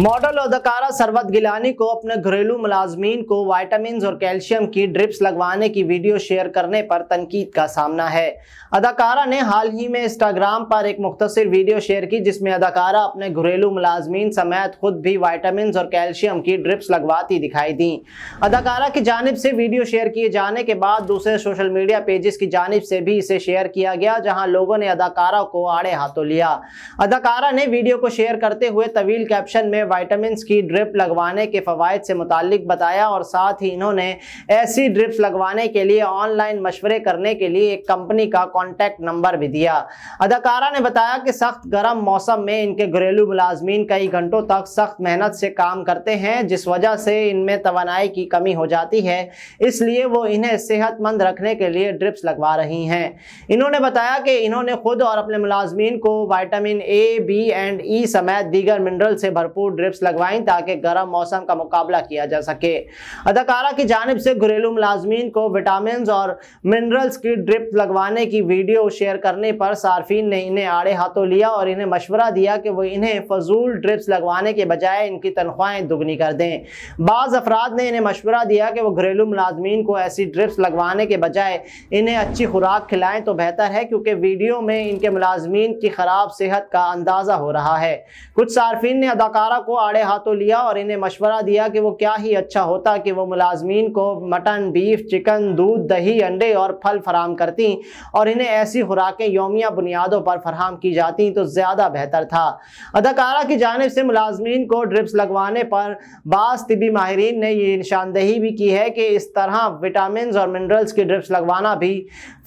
model अदकारा Sarwat Gilani को अपने घरेलू मुलाजमीन को वाइटामिन और कैल्शियम की ड्रिप्स लगवाने की वीडियो शेयर करने पर तनकीद का सामना है अदाकारा ने हाल ही में इंस्टाग्राम पर एक मुख्तर वीडियो शेयर की जिसमें अदाकारा अपने घरेलू मुलाजमीन समेत खुद भी वाइटामिन और कैल्शियम की ड्रिप्स लगवाती दिखाई दी अदाकारा की जानब से वीडियो शेयर किए जाने के बाद दूसरे सोशल मीडिया पेजेस की जानब से भी इसे शेयर किया गया जहाँ लोगों ने अदाकारा को आड़े हाथों लिया अदाकारा ने वीडियो को शेयर करते हुए तवील कैप्शन में में वाइटामिन की ड्रिप लगवाने के फ़वाद से मुतक बताया और साथ ही इन्होंने ऐसी ड्रिप्स लगवाने के लिए ऑनलाइन मशवरे करने के लिए एक कंपनी का कॉन्टैक्ट नंबर भी दिया अदाकारा ने बताया कि सख्त गर्म मौसम में इनके घरेलू मुलाजमीन कई घंटों तक सख्त मेहनत से काम करते हैं जिस वजह से इनमें तोनाई की कमी हो जाती है इसलिए वो इन्हें सेहतमंद रखने के लिए ड्रिप्स लगवा रही हैं इन्होंने बताया कि इन्होंने खुद और अपने मुलाजमीन को vitamin A B and E समेत दीगर मिनरल से भरपूर ड्रिप्स लगवाई ताकि गर्म मौसम का मुकाबला किया जा सके अदाकारा की जानब से घरेलू मुलाजमीन को विटामिन और मिनरल्स की ड्रिप लगवाने की वीडियो शेयर करने पर सार्फिन ने इन्हें आड़े हाथों लिया और इन्हें मशवरा दिया कि वो इन्हें फजूल ड्रिप्स लगवाने के बजाय इनकी तनख्वाहें दुगनी कर दें बाज़ अफराद ने इन्हें मशवरा दिया कि वह घरेलू मुलाजमीन को ऐसी ड्रिप्स लगवाने के बजाय इन्हें अच्छी खुराक खिलाएं तो बेहतर है क्योंकि वीडियो में इनके मुलाजमीन की ख़राब सेहत का अंदाज़ा हो रहा है कुछ सार्फिन ने अदाकारा को आड़े हाथों लिया और इन्हें मशवरा दिया कि वो क्या ही अच्छा होता कि वो मुलाजमीन को मटन बीफ चिकन दूध दही अंडे और फल फराम करती और इन्हें ऐसी खुराकें योमिया बुनियादों पर फराम की जाती तो ज़्यादा बेहतर था अदाकारा की जानब से मुलाजमीन को ड्रिप्स लगवाने पर बास तबी माहरीन ने यह निशानदेही भी की है कि इस तरह विटामिन और मिनरल्स की ड्रिप्स लगवाना भी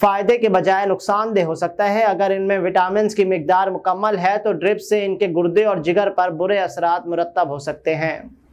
फ़ायदे के बजाय नुकसानदेह हो सकता है अगर इनमें विटामिन की मकदार मुकम्मल है तो ड्रिप्स से इनके गुर्दे और जिगर पर बुरे असरात मुरतब हो सकते हैं